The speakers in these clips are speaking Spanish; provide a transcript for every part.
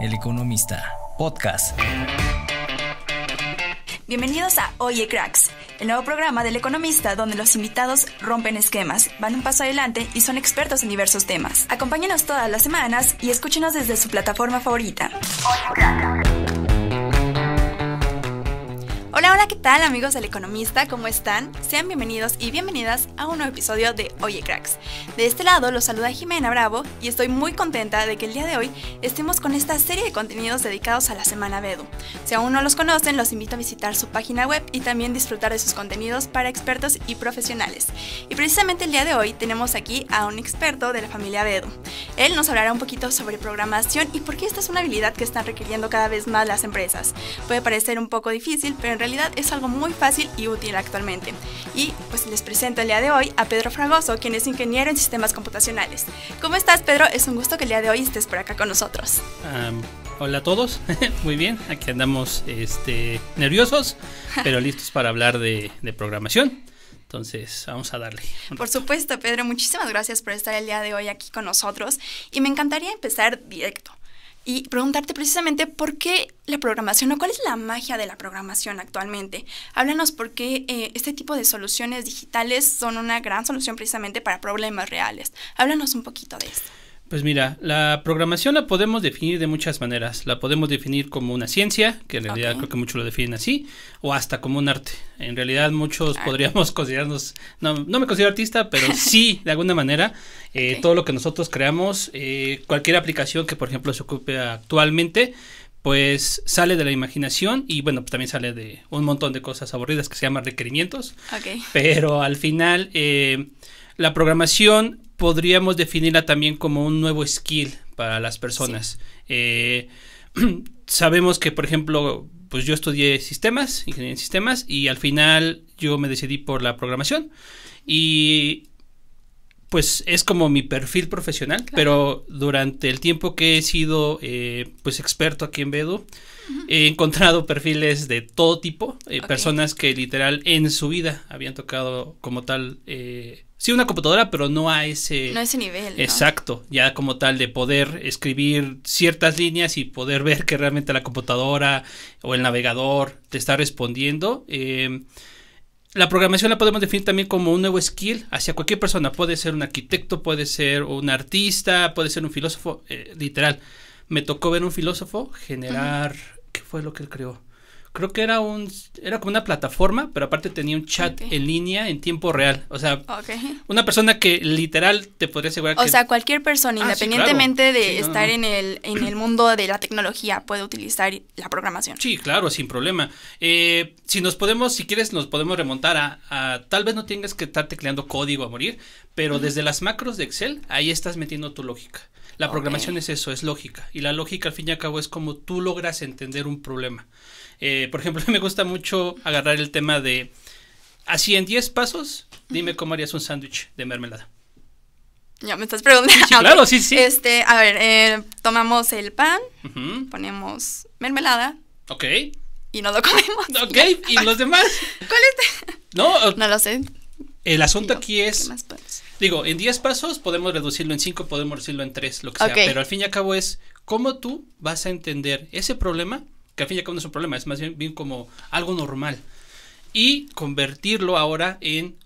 El Economista, podcast. Bienvenidos a Oye Cracks, el nuevo programa del Economista donde los invitados rompen esquemas, van un paso adelante y son expertos en diversos temas. Acompáñenos todas las semanas y escúchenos desde su plataforma favorita. Oye Cracks. tal amigos del Economista? ¿Cómo están? Sean bienvenidos y bienvenidas a un nuevo episodio de Oye Cracks. De este lado los saluda Jimena Bravo y estoy muy contenta de que el día de hoy estemos con esta serie de contenidos dedicados a la Semana Bedu. Si aún no los conocen, los invito a visitar su página web y también disfrutar de sus contenidos para expertos y profesionales. Y precisamente el día de hoy tenemos aquí a un experto de la familia Bedu. Él nos hablará un poquito sobre programación y por qué esta es una habilidad que están requiriendo cada vez más las empresas. Puede parecer un poco difícil, pero en realidad es algo muy fácil y útil actualmente. Y pues les presento el día de hoy a Pedro Fragoso, quien es ingeniero en sistemas computacionales. ¿Cómo estás, Pedro? Es un gusto que el día de hoy estés por acá con nosotros. hola a todos, muy bien, aquí andamos este, nerviosos, pero listos para hablar de programación. Entonces, vamos a darle. Por supuesto, Pedro, muchísimas gracias por estar el día de hoy aquí con nosotros y me encantaría empezar directo y preguntarte precisamente por qué la programación o cuál es la magia de la programación actualmente. Háblanos por qué eh, este tipo de soluciones digitales son una gran solución precisamente para problemas reales. Háblanos un poquito de esto. Pues mira, la programación la podemos definir de muchas maneras. La podemos definir como una ciencia, que en realidad creo que muchos lo definen así, o hasta como un arte. En realidad muchos ah. podríamos considerarnos, no, no me considero artista, pero sí, de alguna manera, eh, todo lo que nosotros creamos, eh, cualquier aplicación que por ejemplo se ocupe actualmente, pues sale de la imaginación y bueno, pues también sale de un montón de cosas aburridas que se llaman requerimientos. Okay. Pero al final, eh, la programación podríamos definirla también como un nuevo skill para las personas. Eh, sabemos que, por ejemplo, pues yo estudié sistemas, ingeniería en sistemas, y al final yo me decidí por la programación. Y pues es como mi perfil profesional, pero durante el tiempo que he sido eh, pues experto aquí en Bedu he encontrado perfiles de todo tipo, eh, personas que literal en su vida habían tocado como tal sí una computadora, pero no a ese... No ese nivel. Exacto, ya como tal de poder escribir ciertas líneas y poder ver que realmente la computadora o el navegador te está respondiendo. Em, la programación la podemos definir también como un nuevo skill hacia cualquier persona. Puede ser un arquitecto, puede ser un artista, puede ser un filósofo, eh, literal. Me tocó ver un filósofo generar... ¿Qué fue lo que él creó? creo que era un era como una plataforma, pero aparte tenía un chat en línea en tiempo real. O sea, una persona que literal te podría asegurar que... O sea, cualquier persona, ah, independientemente de estar en, el, en el mundo de la tecnología, puede utilizar la programación. Sí, claro, sin problema. Eh, si nos podemos, si quieres, nos podemos remontar a, Tal vez no tengas que estar tecleando código a morir, pero desde las macros de Excel, ahí estás metiendo tu lógica. La programación es eso, es lógica. Y la lógica, al fin y al cabo, es como tú logras entender un problema. Eh, por ejemplo, me gusta mucho agarrar el tema de, así en 10 pasos, dime cómo harías un sándwich de mermelada. Ya me estás preguntando. claro, sí, sí. Este, a ver, eh, tomamos el pan, ponemos mermelada. Ok. Y no lo comemos. Ok, ¿y los demás? ¿Cuál es? No, no lo sé. El asunto aquí es. Digo, en 10 pasos podemos reducirlo en 5, podemos reducirlo en 3, lo que sea. Pero al fin y al cabo es cómo tú vas a entender ese problema que al fin y al cabo no es un problema, es más bien, como algo normal. Y convertirlo ahora en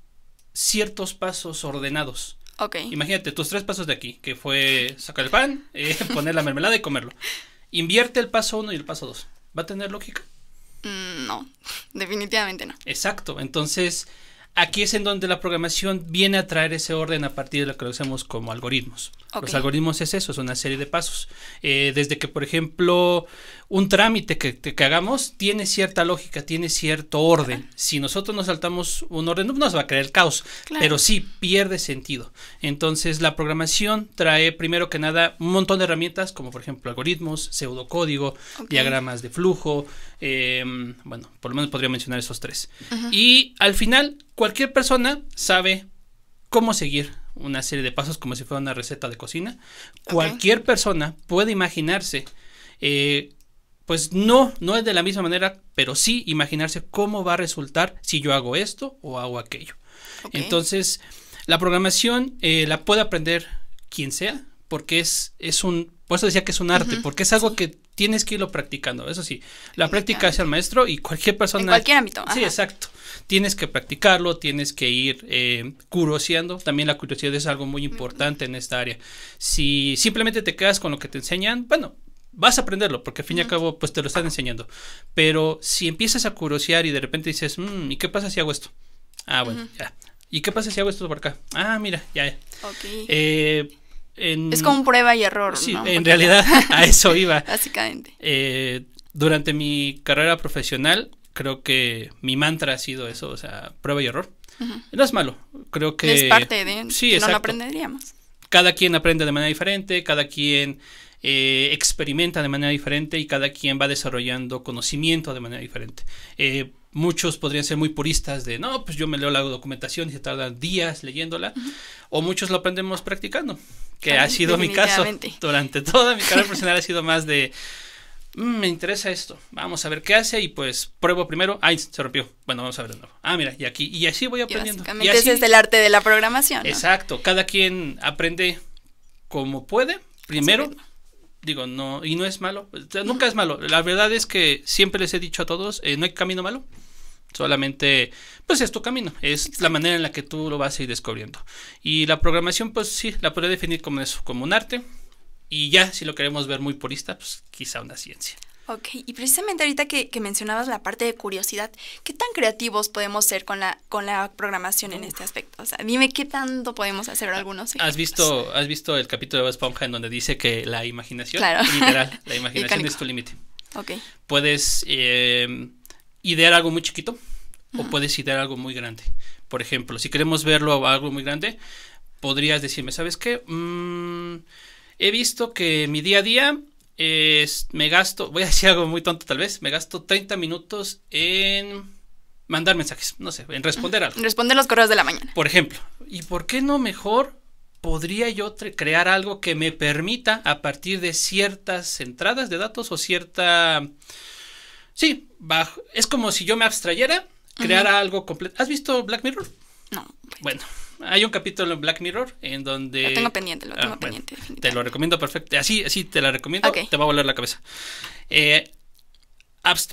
ciertos pasos ordenados. Ok. Imagínate tus tres pasos de aquí, que fue sacar el pan, eh, poner la mermelada y comerlo. Invierte el paso uno y el paso dos. ¿Va a tener lógica? Mm, no, definitivamente no. Exacto. Entonces, aquí es en donde la programación viene a traer ese orden a partir de lo que usamos como algoritmos. Los algoritmos es eso, es una serie de pasos. Eh, desde que, por ejemplo, un trámite que, que, hagamos tiene cierta lógica, tiene cierto orden. Si nosotros nos saltamos un orden, no nos va a crear el caos, pero sí pierde sentido. Entonces, la programación trae primero que nada un montón de herramientas, como por ejemplo algoritmos, pseudocódigo, diagramas de flujo, em, bueno, por lo menos podría mencionar esos tres. Y al final, cualquier persona sabe cómo seguir una serie de pasos como si fuera una receta de cocina. Cualquier persona puede imaginarse, eh, pues no, no es de la misma manera, pero sí imaginarse cómo va a resultar si yo hago esto o hago aquello. Entonces, la programación eh, la puede aprender quien sea, porque es, es un, por eso decía que es un arte, porque es algo que tienes que irlo practicando, eso sí, la práctica es el maestro y cualquier persona. En cualquier ámbito. Sí, exacto. Tienes que practicarlo, tienes que ir eh, también la curiosidad es algo muy importante en esta área. Si simplemente te quedas con lo que te enseñan, bueno, vas a aprenderlo, porque al fin y al cabo, pues te lo están enseñando. Pero si empiezas a curiosear y de repente dices, mm, ¿y qué pasa si hago esto? Ah, bueno, ya. ¿Y qué pasa si hago esto por acá? Ah, mira, ya. ya. Eh, es como prueba y error. Sí, en realidad a eso iba. Básicamente. Eh, durante mi carrera profesional, creo que mi mantra ha sido eso, o sea, prueba y error. No es malo, creo que... Es parte de... Sí, no lo aprenderíamos. Cada quien aprende de manera diferente, cada quien eh, experimenta de manera diferente y cada quien va desarrollando conocimiento de manera diferente. Eh, muchos podrían ser muy puristas de, no, pues yo me leo la documentación y se tardan días leyéndola, o muchos lo aprendemos practicando, que ha sido mi caso. Durante toda mi carrera profesional ha sido más de, mm, me interesa esto, vamos a ver qué hace y pues pruebo primero, ay, se rompió, bueno, vamos a ver de nuevo. Ah, mira, y aquí, y así voy aprendiendo. Y es el arte de la programación. Exacto, cada quien aprende como puede, primero digo, no, y no es malo, nunca es malo. La verdad es que siempre les he dicho a todos, eh, no hay camino malo. Solamente, pues es tu camino, es la manera en la que tú lo vas a ir descubriendo. Y la programación, pues sí, la podría definir como eso, como un arte. Y ya, si lo queremos ver muy purista, pues quizá una ciencia. Ok, y precisamente ahorita que, mencionabas la parte de curiosidad, ¿qué tan creativos podemos ser con la, con la programación en este aspecto? O sea, dime qué tanto podemos hacer ah, algunos. ¿Has visto, ¿Has visto el capítulo de Esponja en donde dice que la imaginación, literal, la imaginación es tu límite? Ok. Puedes eh, idear algo muy chiquito o puedes idear algo muy grande. Por ejemplo, si queremos verlo algo muy grande, podrías decirme, ¿sabes qué? Mm, he visto que mi día a día es, me gasto, voy a decir algo muy tonto tal vez, me gasto 30 minutos en mandar mensajes, no sé, en responder algo. Responder los correos de la mañana. Por ejemplo, ¿y por qué no mejor podría yo crear algo que me permita a partir de ciertas entradas de datos o cierta Sí, es como si yo me abstrayera, creara algo completo. ¿Has visto Black Mirror? No. Bueno, hay un capítulo en Black Mirror en donde... Lo tengo pendiente, lo ah, tengo pendiente. te lo recomiendo perfecto. Así, así te la recomiendo. Okay. Te va a volar la cabeza. Eh,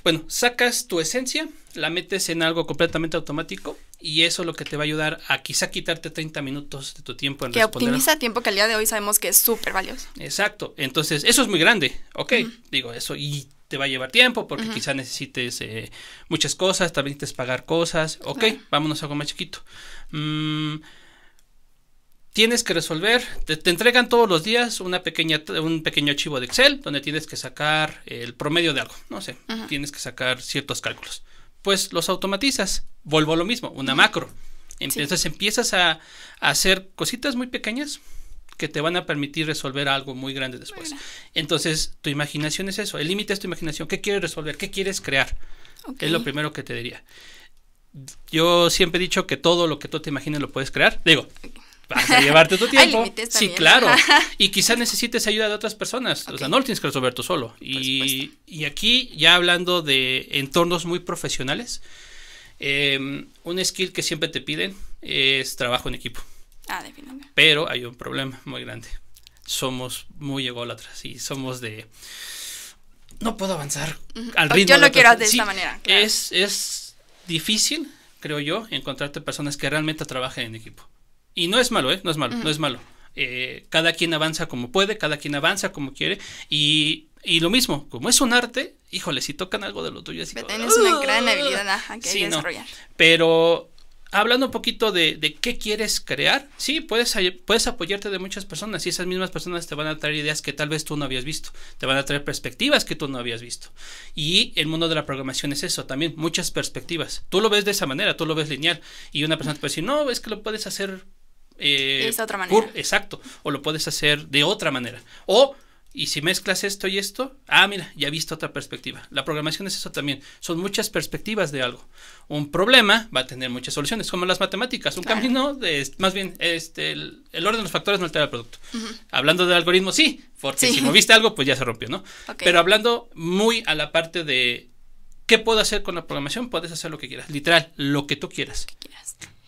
bueno, sacas tu esencia, la metes en algo completamente automático y eso es lo que te va a ayudar a quizá quitarte 30 minutos de tu tiempo en que optimiza tiempo que al día de hoy sabemos que es súper valioso. Exacto, entonces eso es muy grande, ok, digo eso y te va a llevar tiempo porque quizá necesites eh, muchas cosas, también necesites pagar cosas. Ok, vámonos a algo más chiquito. Mm, tienes que resolver, te, entregan todos los días una pequeña, un pequeño archivo de Excel donde tienes que sacar el promedio de algo, no sé, tienes que sacar ciertos cálculos. Pues los automatizas, vuelvo a lo mismo, una macro. Entonces empiezas a hacer cositas muy pequeñas que te van a permitir resolver algo muy grande después. Entonces, tu imaginación es eso. El límite es tu imaginación. ¿Qué quieres resolver? ¿Qué quieres crear? Es lo primero que te diría. Yo siempre he dicho que todo lo que tú te imagines lo puedes crear. Digo, vas a llevarte tu tiempo. sí, claro. y quizás necesites ayuda de otras personas. O sea, no lo tienes que resolver tú solo. Y, aquí, ya hablando de entornos muy profesionales, em, un skill que siempre te piden es trabajo en equipo. Ah, definitivamente. Pero hay un problema muy grande. Somos muy ególatras y somos de... No puedo avanzar al ritmo. Yo no de quiero de esta manera. Es, es difícil, creo yo, encontrarte personas que realmente trabajen en equipo. Y no es malo, ¿eh? No es malo, no es malo. Eh, cada quien avanza como puede, cada quien avanza como quiere. Y, y, lo mismo, como es un arte, híjole, si tocan algo de lo tuyo, así Pero tienes una gran habilidad que desarrollar. Pero hablando un poquito de, qué quieres crear, sí, puedes, puedes apoyarte de muchas personas y esas mismas personas te van a traer ideas que tal vez tú no habías visto, te van a traer perspectivas que tú no habías visto. Y el mundo de la programación es eso también, muchas perspectivas. Tú lo ves de esa manera, tú lo ves lineal y una persona te puede decir, no, es que lo puedes hacer... de eh, otra manera. exacto, o lo puedes hacer de otra manera. O y si mezclas esto y esto, ah, mira, ya he visto otra perspectiva. La programación es eso también. Son muchas perspectivas de algo. Un problema va a tener muchas soluciones, como las matemáticas. Un camino, de, más bien, este, el, orden de los factores no altera el producto. Hablando de algoritmos sí, porque si moviste algo, pues ya se rompió, ¿no? Pero hablando muy a la parte de ¿Qué puedo hacer con la programación? Puedes hacer lo que quieras. Literal, lo que tú quieras.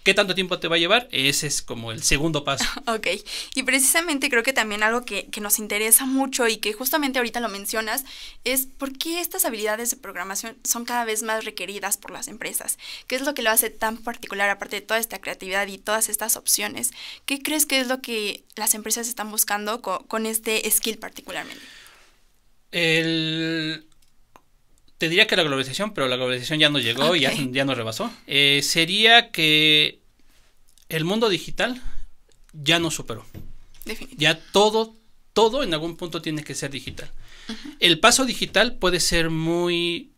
¿Qué tanto tiempo te va a llevar? Ese es como el segundo paso. Ok, y precisamente creo que también algo que, nos interesa mucho y que justamente ahorita lo mencionas es por qué estas habilidades de programación son cada vez más requeridas por las empresas. ¿Qué es lo que lo hace tan particular aparte de toda esta creatividad y todas estas opciones? ¿Qué crees que es lo que las empresas están buscando con, con este skill particularmente? El te diría que la globalización, pero la globalización ya no llegó y ya, no rebasó, eh, sería que el mundo digital ya no superó. Ya todo, todo en algún punto tiene que ser digital. El paso digital puede ser muy,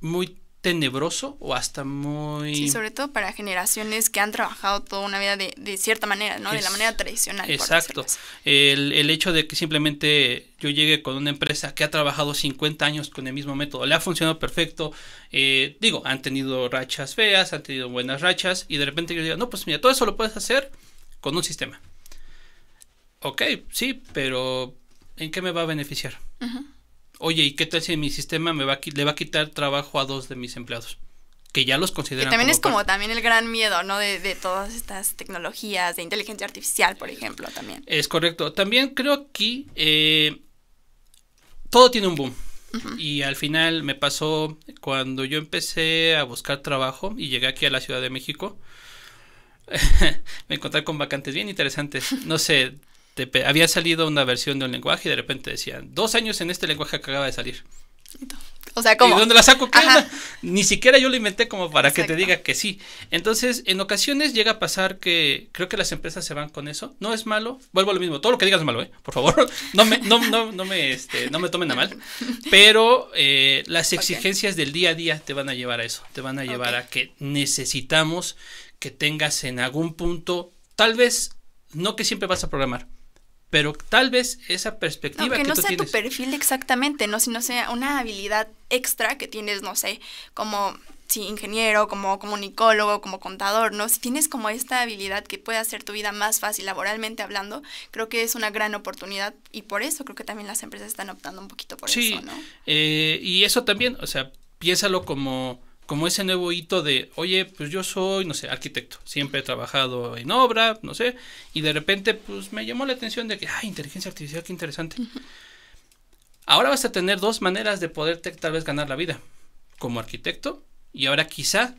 muy tenebroso o hasta muy... Sí, sobre todo para generaciones que han trabajado toda una vida de, de cierta manera, ¿no? de la manera tradicional. Exacto. El, hecho de que simplemente yo llegue con una empresa que ha trabajado 50 años con el mismo método, le ha funcionado perfecto, eh, digo, han tenido rachas feas, han tenido buenas rachas, y de repente yo digo, no, pues mira, todo eso lo puedes hacer con un sistema. Ok, sí, pero ¿en qué me va a beneficiar? oye, ¿y qué tal si mi sistema me va a, le va a quitar trabajo a dos de mis empleados? Que ya los consideran. Y también es como también el gran miedo, ¿no? De, todas estas tecnologías, de inteligencia artificial, por ejemplo, también. Es correcto. También creo que eh, todo tiene un boom. Y al final me pasó cuando yo empecé a buscar trabajo y llegué aquí a la Ciudad de México. me encontré con vacantes bien interesantes. No sé, este, había salido una versión de un lenguaje y de repente decían, dos años en este lenguaje que acaba de salir. O sea, ¿cómo? ¿Y dónde la saco? Ni siquiera yo lo inventé como para que te diga que sí. Entonces, en ocasiones llega a pasar que creo que las empresas se van con eso. No es malo. Vuelvo a lo mismo. Todo lo que digas es malo, ¿eh? Por favor. No me, no, no, no me, este, no me tomen a mal. Pero eh, las exigencias del día a día te van a llevar a eso. Te van a llevar a que necesitamos que tengas en algún punto, tal vez, no que siempre vas a programar pero tal vez esa perspectiva Aunque que no sea tu perfil exactamente, no Si no sea una habilidad extra que tienes, no sé, como si ingeniero, como comunicólogo, como contador, ¿no? Si tienes como esta habilidad que puede hacer tu vida más fácil laboralmente hablando, creo que es una gran oportunidad y por eso creo que también las empresas están optando un poquito por eso, ¿no? Eh, y eso también, o sea, piénsalo como como ese nuevo hito de, oye, pues yo soy, no sé, arquitecto, siempre he trabajado en obra, no sé, y de repente, pues me llamó la atención de que, ay, inteligencia artificial, qué interesante. Ahora vas a tener dos maneras de poder tal vez ganar la vida, como arquitecto, y ahora quizá,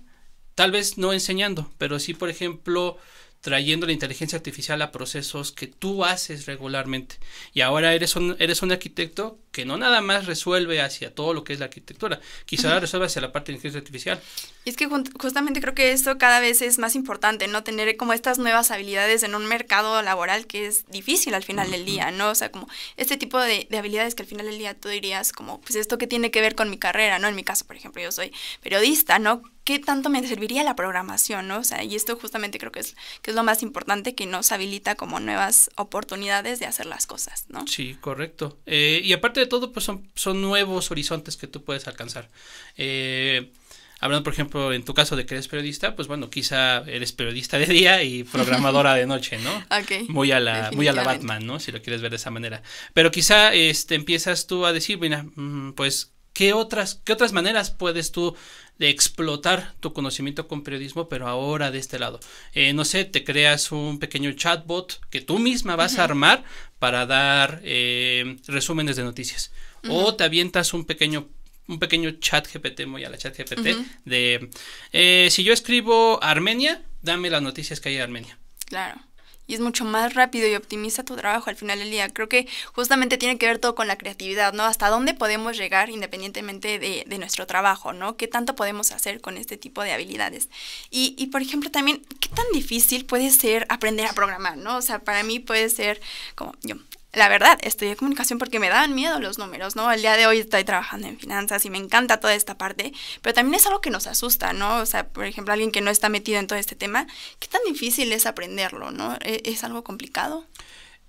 tal vez no enseñando, pero sí, por ejemplo, trayendo la inteligencia artificial a procesos que tú haces regularmente. Y ahora eres un, eres un arquitecto que no nada más resuelve hacia todo lo que es la arquitectura, quizá resuelve hacia la parte de inteligencia artificial. Y es que justamente creo que esto cada vez es más importante, ¿no? Tener como estas nuevas habilidades en un mercado laboral que es difícil al final del día, ¿no? O sea, como este tipo de, habilidades que al final del día tú dirías como, pues esto que tiene que ver con mi carrera, ¿no? En mi caso, por ejemplo, yo soy periodista, ¿no? ¿Qué tanto me serviría la programación, no? O sea, y esto justamente creo que es, es lo más importante que nos habilita como nuevas oportunidades de hacer las cosas, ¿no? Sí, correcto. Eh, y aparte de todo, pues son, son nuevos horizontes que tú puedes alcanzar. Eh, hablando, por ejemplo, en tu caso de que eres periodista, pues bueno, quizá eres periodista de día y programadora de noche, ¿no? muy a la, muy a la Batman, ¿no? Si lo quieres ver de esa manera. Pero quizá este, empiezas tú a decir, mira, mm, pues, ¿qué otras, qué otras maneras puedes tú de explotar tu conocimiento con periodismo, pero ahora de este lado. Eh, no sé, te creas un pequeño chatbot que tú misma vas a armar para dar eh, resúmenes de noticias. O te avientas un pequeño un pequeño chat GPT, muy a la chat GPT, de eh, si yo escribo Armenia, dame las noticias que hay en Armenia. Claro y es mucho más rápido y optimiza tu trabajo al final del día. Creo que justamente tiene que ver todo con la creatividad, ¿no? Hasta dónde podemos llegar independientemente de, de nuestro trabajo, ¿no? ¿Qué tanto podemos hacer con este tipo de habilidades? Y, y, por ejemplo, también, ¿qué tan difícil puede ser aprender a programar, ¿no? O sea, para mí puede ser como yo la verdad, estudié comunicación porque me daban miedo los números, ¿no? El día de hoy estoy trabajando en finanzas y me encanta toda esta parte, pero también es algo que nos asusta, ¿no? O sea, por ejemplo, alguien que no está metido en todo este tema, ¿qué tan difícil es aprenderlo, ¿no? ¿E, ¿Es, algo complicado?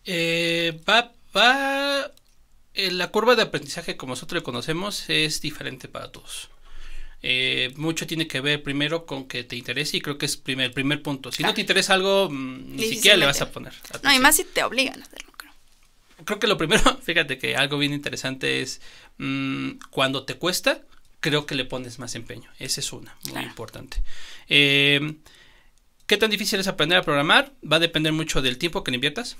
Eh, va, eh, la curva de aprendizaje como nosotros lo conocemos es diferente para todos. Eh, mucho tiene que ver primero con que te interese y creo que es el primer punto. Si no te interesa algo, mm, ni siquiera le vas a poner. No, y más si te obligan a hacerlo creo que lo primero, fíjate que algo bien interesante es mm, cuando te cuesta, creo que le pones más empeño. Esa es una, muy importante. Em, ¿Qué tan difícil es aprender a programar? Va a depender mucho del tiempo que le inviertas,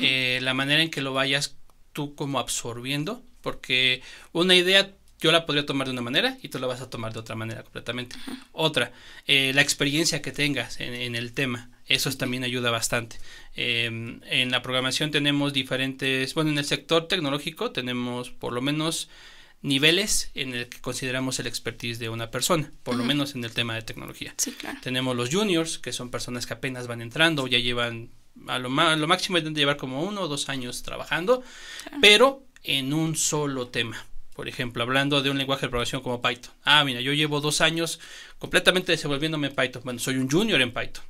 eh, la manera en que lo vayas tú como absorbiendo, porque una idea yo la podría tomar de una manera y tú la vas a tomar de otra manera completamente. Otra, eh, la experiencia que tengas en el tema eso también ayuda bastante. Em, en la programación tenemos diferentes, bueno, en el sector tecnológico tenemos por lo menos niveles en el que consideramos el expertise de una persona, por lo menos en el tema de tecnología. Sí, claro. Tenemos los juniors, que son personas que apenas van entrando, ya llevan, a lo, lo máximo de llevar como uno o dos años trabajando, pero en un solo tema. Por ejemplo, hablando de un lenguaje de programación como Python. Ah, mira, yo llevo dos años completamente desenvolviéndome en Python. Bueno, soy un junior en Python.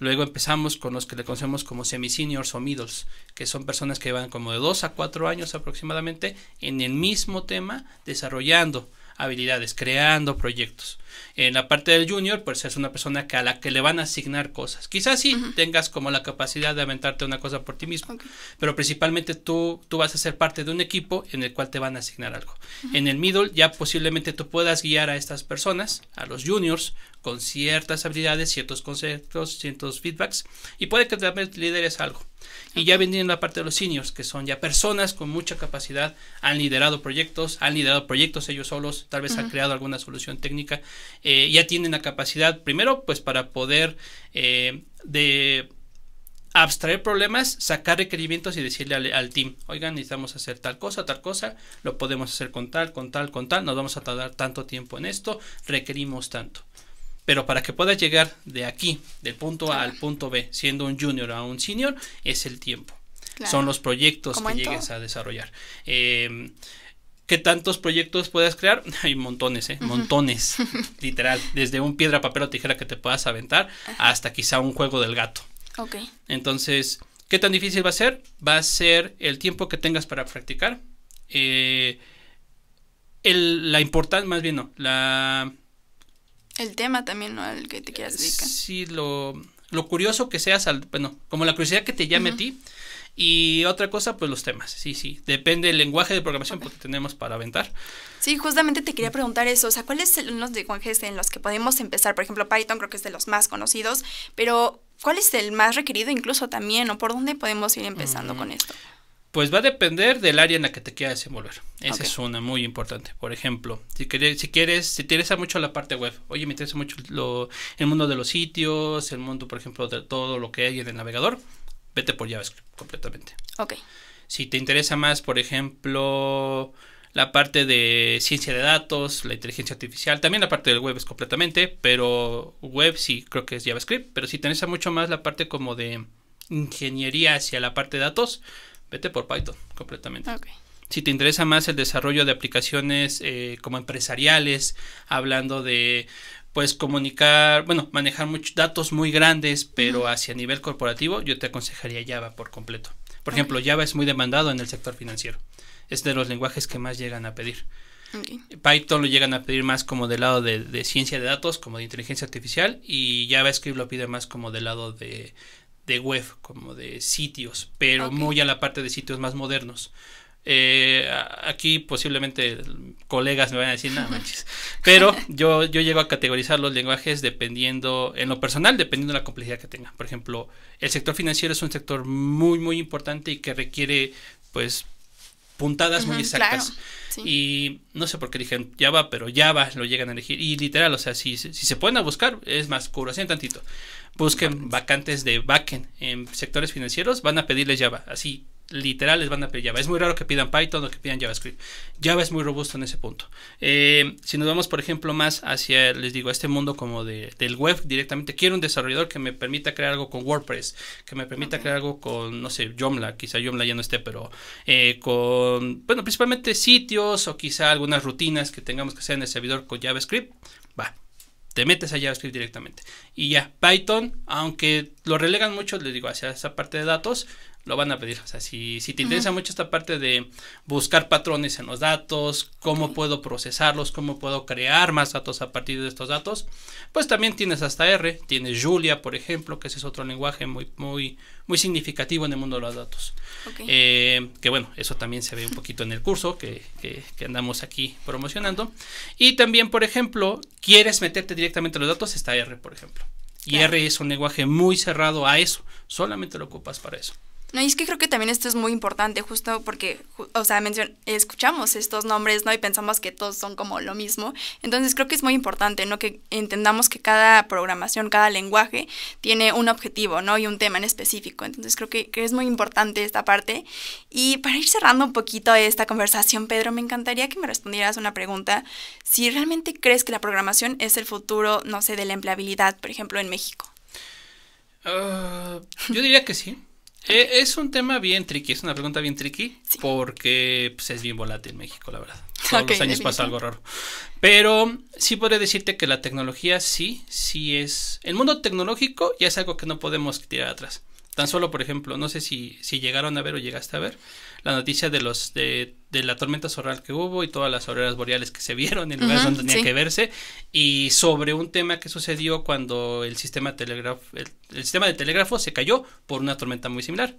Luego empezamos con los que le conocemos como semi-seniors o middles, que son personas que van como de dos a cuatro años aproximadamente en el mismo tema desarrollando habilidades, creando proyectos. En la parte del junior, pues es una persona a la que le van a asignar cosas. Quizás sí tengas como la capacidad de aventarte una cosa por ti mismo, pero principalmente tú, tú vas a ser parte de un equipo en el cual te van a asignar algo. En el middle ya posiblemente tú puedas guiar a estas personas, a los juniors, con ciertas habilidades, ciertos conceptos, ciertos feedbacks, y puede que también lideres algo. Y ya vendiendo la parte de los seniors, que son ya personas con mucha capacidad, han liderado proyectos, han liderado proyectos ellos solos, tal vez han creado alguna solución técnica, eh, ya tienen la capacidad, primero, pues para poder eh, de abstraer problemas, sacar requerimientos y decirle al, al, team, oigan, necesitamos hacer tal cosa, tal cosa, lo podemos hacer con tal, con tal, con tal, nos vamos a tardar tanto tiempo en esto, requerimos tanto. Pero para que puedas llegar de aquí, del punto A al punto B, siendo un junior a un senior, es el tiempo. Son los proyectos que llegues a desarrollar. Eh, ¿Qué tantos proyectos puedes crear? Hay montones, ¿eh? Montones, literal. Desde un piedra, papel o tijera que te puedas aventar hasta quizá un juego del gato. Ok. Entonces, ¿qué tan difícil va a ser? Va a ser el tiempo que tengas para practicar. Eh, la importancia, más bien no, la el tema también, ¿no? Al que te quieras dedicar. Sí, lo, lo curioso que seas, bueno, como la curiosidad que te llame a ti. Y otra cosa, pues los temas, sí, sí. Depende del lenguaje de programación que tenemos para aventar. Sí, justamente te quería preguntar eso. O sea, ¿cuáles son los lenguajes en los que podemos empezar? Por ejemplo, Python creo que es de los más conocidos, pero ¿cuál es el más requerido incluso también? ¿O por dónde podemos ir empezando con esto? Pues va a depender del área en la que te quieras envolver. Esa es una muy importante. Por ejemplo, si quieres, si quieres, si te interesa mucho la parte web, oye, me interesa mucho el mundo de los sitios, el mundo, por ejemplo, de todo lo que hay en el navegador, vete por JavaScript completamente. Ok. Si te interesa más, por ejemplo, la parte de ciencia de datos, la inteligencia artificial, también la parte del web es completamente, pero web sí creo que es JavaScript, pero si te interesa mucho más la parte como de ingeniería hacia la parte de datos, vete por Python completamente. Si te interesa más el desarrollo de aplicaciones eh, como empresariales, hablando de pues comunicar, bueno, manejar muchos datos muy grandes, pero hacia nivel corporativo, yo te aconsejaría Java por completo. Por ejemplo, Java es muy demandado en el sector financiero. Es de los lenguajes que más llegan a pedir. Python lo llegan a pedir más como del lado de, de, ciencia de datos, como de inteligencia artificial, y JavaScript lo pide más como del lado de, de web, como de sitios, pero muy a la parte de sitios más modernos. Eh, aquí posiblemente colegas me van a decir nada manches. Pero yo, yo llego a categorizar los lenguajes dependiendo, en lo personal, dependiendo de la complejidad que tenga. Por ejemplo, el sector financiero es un sector muy, muy importante y que requiere, pues, puntadas muy exactas. Y no sé por qué eligen Java, pero Java lo llegan a elegir. Y literal, o sea, si, si se pueden a buscar, es más, curación tantito. Busquen vacantes de backend en sectores financieros, van a pedirles Java, así literal les van a pedir Java. Es muy raro que pidan Python o que pidan JavaScript. Java es muy robusto en ese punto. Eh, si nos vamos, por ejemplo, más hacia, les digo, este mundo como de, del web directamente, quiero un desarrollador que me permita crear algo con WordPress, que me permita crear algo con, no sé, Joomla, quizá Joomla ya no esté, pero eh, con, bueno, principalmente sitios o quizá algunas rutinas que tengamos que hacer en el servidor con JavaScript. Va, te metes a JavaScript directamente. Y ya, Python, aunque lo relegan mucho, les digo, hacia esa parte de datos, lo van a pedir. O sea, si, te interesa mucho esta parte de buscar patrones en los datos, cómo puedo procesarlos, cómo puedo crear más datos a partir de estos datos, pues también tienes hasta R, tienes Julia, por ejemplo, que ese es otro lenguaje muy, muy, muy significativo en el mundo de los datos. Eh, que bueno, eso también se ve un poquito en el curso que, andamos aquí promocionando. Y también, por ejemplo, quieres meterte directamente en los datos, está R, por ejemplo. Y R es un lenguaje muy cerrado a eso. Solamente lo ocupas para eso. No, y es que creo que también esto es muy importante, justo porque, o sea, escuchamos estos nombres, ¿no? Y pensamos que todos son como lo mismo. Entonces creo que es muy importante, ¿no? Que entendamos que cada programación, cada lenguaje tiene un objetivo, ¿no? Y un tema en específico. Entonces creo que, que es muy importante esta parte. Y para ir cerrando un poquito esta conversación, Pedro, me encantaría que me respondieras una pregunta. Si realmente crees que la programación es el futuro, no sé, de la empleabilidad, por ejemplo, en México. Ah, yo diría que sí. Eh, es un tema bien tricky, es una pregunta bien tricky, porque pues, es bien volátil México, la verdad. Todos los años pasa algo raro. Pero sí podría decirte que la tecnología sí, sí es... El mundo tecnológico ya es algo que no podemos tirar atrás. Tan solo, por ejemplo, no sé si, llegaron a ver o llegaste a ver la noticia de los de, la tormenta zorral que hubo y todas las auroras boreales que se vieron en lugares donde tenía que verse y sobre un tema que sucedió cuando el sistema el, sistema de telégrafo se cayó por una tormenta muy similar.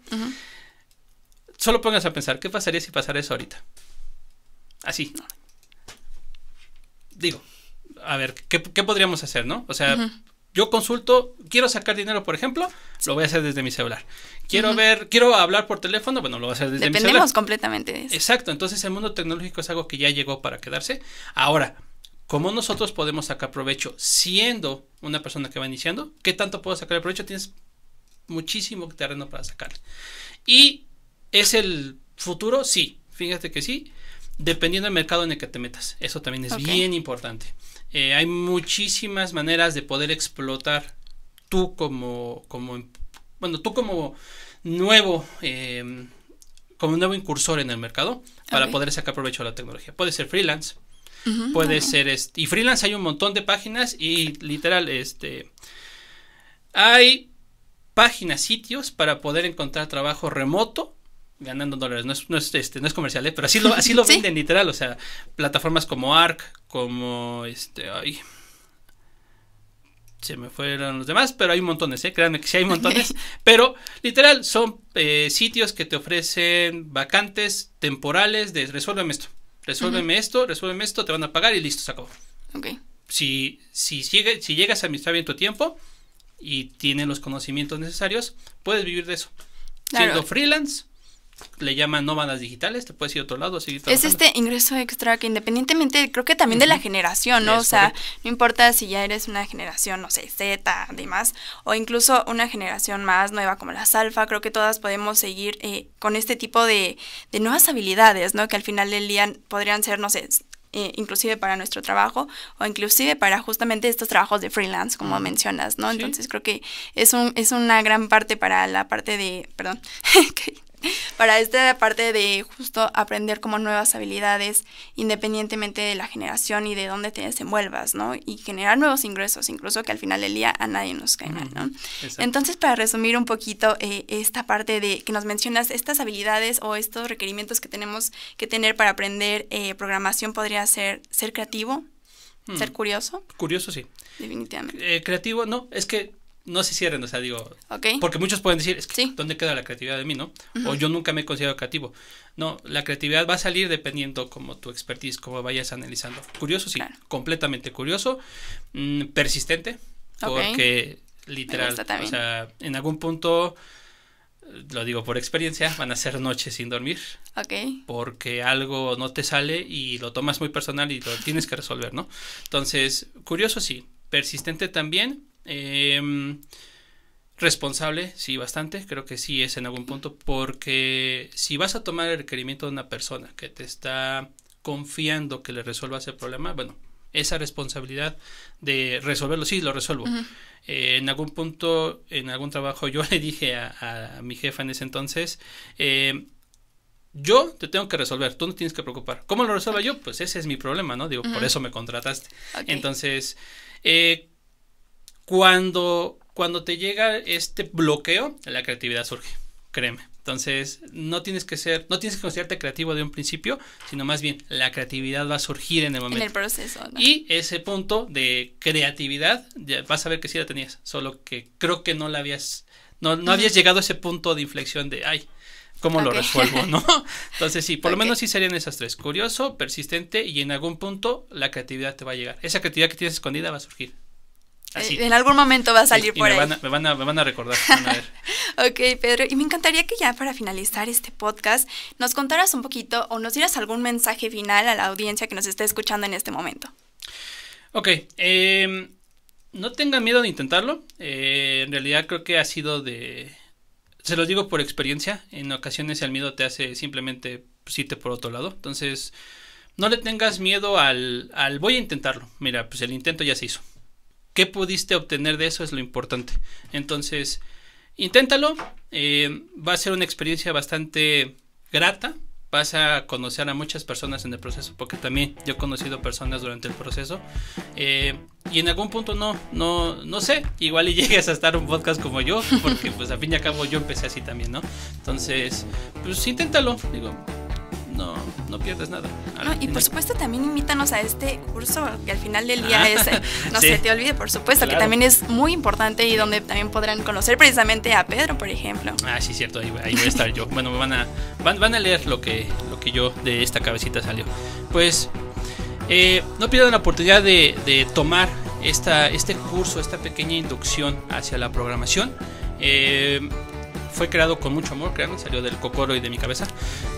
Solo pongas a pensar qué pasaría si pasara eso ahorita. Así. Digo, a ver, ¿qué, podríamos hacer, no? O sea, yo consulto, quiero sacar dinero, por ejemplo, lo voy a hacer desde mi celular. Quiero ver, quiero hablar por teléfono, bueno, lo voy a hacer desde mi celular. Dependemos completamente de eso. Exacto, entonces el mundo tecnológico es algo que ya llegó para quedarse. Ahora, ¿cómo nosotros podemos sacar provecho siendo una persona que va iniciando? ¿Qué tanto puedo sacar provecho? Tienes muchísimo terreno para sacar. ¿Y es el futuro? Sí, fíjate que sí, dependiendo del mercado en el que te metas. Eso también es bien importante. Eh, hay muchísimas maneras de poder explotar tú como, como bueno, tú como nuevo, em, como nuevo incursor en el mercado para poder sacar provecho de la tecnología. Puede ser freelance, puede ser, este, y freelance hay un montón de páginas y literal, este, hay páginas, sitios para poder encontrar trabajo remoto ganando dólares. No es, no este, comercial, ¿eh? pero así lo, así lo venden literal. O sea, plataformas como ARC, como este, ay, se me fueron los demás, pero hay montones, ¿eh? créanme que sí hay montones. pero literal, son eh, sitios que te ofrecen vacantes temporales de resuélveme esto, resuélveme esto, resuélveme esto, te van a pagar y listo, se acabó. Ok. Si, si, si llegas a administrar bien tu tiempo y tienes los conocimientos necesarios, puedes vivir de eso. Siendo freelance, le llaman nómadas digitales, te puedes ir a otro lado así seguir Es este ingreso extra que independientemente, creo que también de la generación, ¿no? o sea, no importa si ya eres una generación, no sé, Z, demás, o incluso una generación más nueva como las alfa, creo que todas podemos seguir eh, con este tipo de, nuevas habilidades, ¿no? Que al final del día podrían ser, no sé, eh, inclusive para nuestro trabajo o inclusive para justamente estos trabajos de freelance, como mencionas, ¿no? Entonces creo que es, un, es una gran parte para la parte de, perdón, que para esta parte de justo aprender como nuevas habilidades independientemente de la generación y de dónde te desenvuelvas, ¿no? Y generar nuevos ingresos, incluso que al final del día a nadie nos cae ¿no? Entonces, para resumir un poquito eh, esta parte de que nos mencionas, estas habilidades o estos requerimientos que tenemos que tener para aprender eh, programación podría ser ser creativo, hmm. ser curioso. Curioso, sí. Definitivamente. Eh, creativo, no, es que no se cierren, o sea, digo, porque muchos pueden decir, es que, ¿dónde queda la creatividad de mí, no? O yo nunca me he considerado creativo. No, la creatividad va a salir dependiendo como tu expertise, como vayas analizando. Curioso, sí, completamente curioso, mm, persistente, porque literal, o sea, en algún punto, eh, lo digo por experiencia, van a ser noches sin dormir. Ok. Porque algo no te sale y lo tomas muy personal y lo tienes que resolver, ¿no? Entonces, curioso, sí, persistente también Em, responsable, sí, bastante, creo que sí es en algún punto, porque si vas a tomar el requerimiento de una persona que te está confiando que le resuelvas el problema, bueno, esa responsabilidad de resolverlo, sí, lo resuelvo. Eh, en algún punto, en algún trabajo, yo le dije a, mi jefa en ese entonces, em, yo te tengo que resolver, tú no tienes que preocupar. ¿Cómo lo resuelva yo? Pues ese es mi problema, ¿no? Digo, por eso me contrataste. Entonces, eh, cuando, cuando te llega este bloqueo, la creatividad surge, créeme. Entonces, no tienes que ser, no tienes que considerarte creativo de un principio, sino más bien la creatividad va a surgir en el momento. En el proceso. ¿no? Y ese punto de creatividad, vas a ver que sí la tenías, solo que creo que no la habías, no, no habías llegado a ese punto de inflexión de, ay, ¿cómo lo resuelvo, no? Entonces, sí, por lo menos sí serían esas tres, curioso, persistente y en algún punto la creatividad te va a llegar. Esa creatividad que tienes escondida va a surgir. En algún momento va a salir por ahí. me, van a, recordar. ok, Pedro. Y me encantaría que ya para finalizar este podcast nos contaras un poquito o nos dieras algún mensaje final a la audiencia que nos está escuchando en este momento. Ok. Em, no tengan miedo de intentarlo. Eh, en realidad creo que ha sido de... Se lo digo por experiencia. En ocasiones el miedo te hace simplemente pues, irte por otro lado. Entonces, no le tengas miedo al voy a intentarlo. Mira, pues el intento ya se hizo. ¿Qué pudiste obtener de eso? Es lo importante. Entonces, inténtalo. Eh, va a ser una experiencia bastante grata. Vas a conocer a muchas personas en el proceso, porque también yo he conocido personas durante el proceso. Eh, y en algún punto no, no, no sé. Igual y llegues a estar un podcast como yo, porque pues a fin y al cabo yo empecé así también, ¿no? Entonces, pues inténtalo. Digo, no, no pierdes nada. y por supuesto también invítanos a este curso que al final del día ah, es, no se te olvide, por supuesto, que también es muy importante y donde también podrán conocer precisamente a Pedro, por ejemplo. Ah, sí, cierto, ahí, voy a estar yo. Bueno, van a, van, a leer lo que, lo que yo de esta cabecita salió. Pues eh, no pierdan la oportunidad de, tomar esta, este curso, esta pequeña inducción hacia la programación. Eh, fue creado con mucho amor, creo, salió del cocoro y de mi cabeza,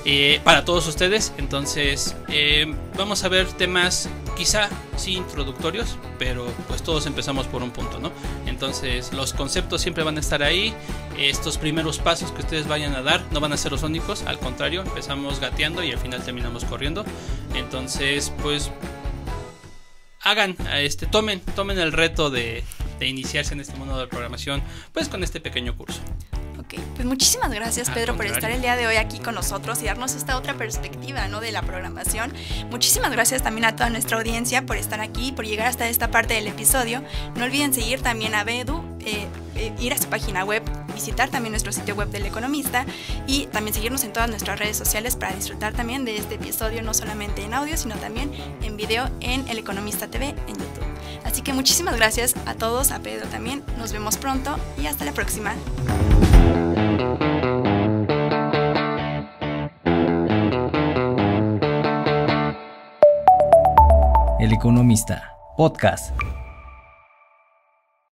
eh, para todos ustedes. Entonces, eh, vamos a ver temas quizá sí introductorios, pero pues todos empezamos por un punto, ¿no? Entonces, los conceptos siempre van a estar ahí, estos primeros pasos que ustedes vayan a dar no van a ser los únicos, al contrario, empezamos gateando y al final terminamos corriendo. Entonces, pues hagan, este, tomen, tomen el reto de, de iniciarse en este mundo de programación, pues con este pequeño curso. Ok, pues muchísimas gracias Pedro por estar el día de hoy aquí con nosotros y darnos esta otra perspectiva ¿no? de la programación. Muchísimas gracias también a toda nuestra audiencia por estar aquí, por llegar hasta esta parte del episodio. No olviden seguir también a Bedu, eh, eh, ir a su página web, visitar también nuestro sitio web del Economista y también seguirnos en todas nuestras redes sociales para disfrutar también de este episodio, no solamente en audio, sino también en video en El Economista TV en YouTube. Así que muchísimas gracias a todos, a Pedro también. Nos vemos pronto y hasta la próxima. El Economista, podcast.